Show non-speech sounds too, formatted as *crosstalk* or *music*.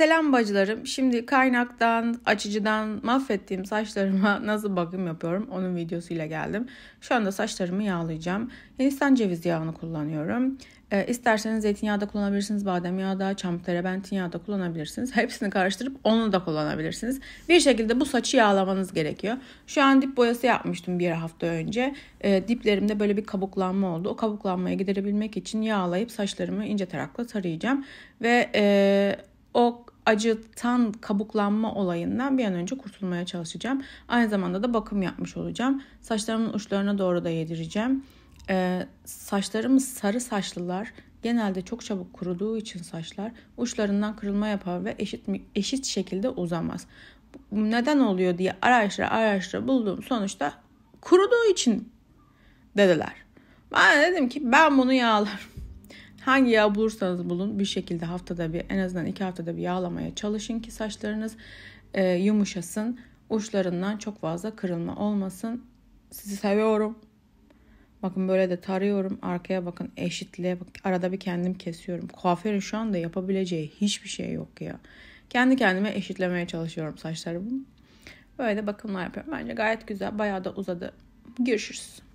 Selam bacılarım. Şimdi kaynaktan, açıcıdan mahvettiğim saçlarıma *laughs* nasıl bakım yapıyorum onun videosuyla geldim. Şu anda saçlarımı yağlayacağım. Hindistan ceviz yağını kullanıyorum. E, isterseniz zeytinyağı da kullanabilirsiniz. Badem yağı da, çamlık terebentin yağı da kullanabilirsiniz. *laughs* Hepsini karıştırıp onu da kullanabilirsiniz. Bir şekilde bu saçı yağlamanız gerekiyor. Şu an dip boyası yapmıştım bir hafta önce. E, diplerimde böyle bir kabuklanma oldu. O kabuklanmayı giderebilmek için yağlayıp saçlarımı ince tarakla tarayacağım. Ve e, o acıtan kabuklanma olayından bir an önce kurtulmaya çalışacağım. Aynı zamanda da bakım yapmış olacağım. Saçlarımın uçlarına doğru da yedireceğim. Ee, saçlarımız sarı saçlılar genelde çok çabuk kuruduğu için saçlar uçlarından kırılma yapar ve eşit eşit şekilde uzamaz. Neden oluyor diye araştıra araştıra bulduğum sonuçta kuruduğu için dediler. Ben dedim ki ben bunu yağlarım. Hangi yağ bulursanız bulun bir şekilde haftada bir en azından iki haftada bir yağlamaya çalışın ki saçlarınız e, yumuşasın. Uçlarından çok fazla kırılma olmasın. Sizi seviyorum. Bakın böyle de tarıyorum. Arkaya bakın eşitliğe bak. Arada bir kendim kesiyorum. Kuaförün şu anda yapabileceği hiçbir şey yok ya. Kendi kendime eşitlemeye çalışıyorum saçlarımı. Böyle de bakımlar yapıyorum. Bence gayet güzel. Bayağı da uzadı. Görüşürüz.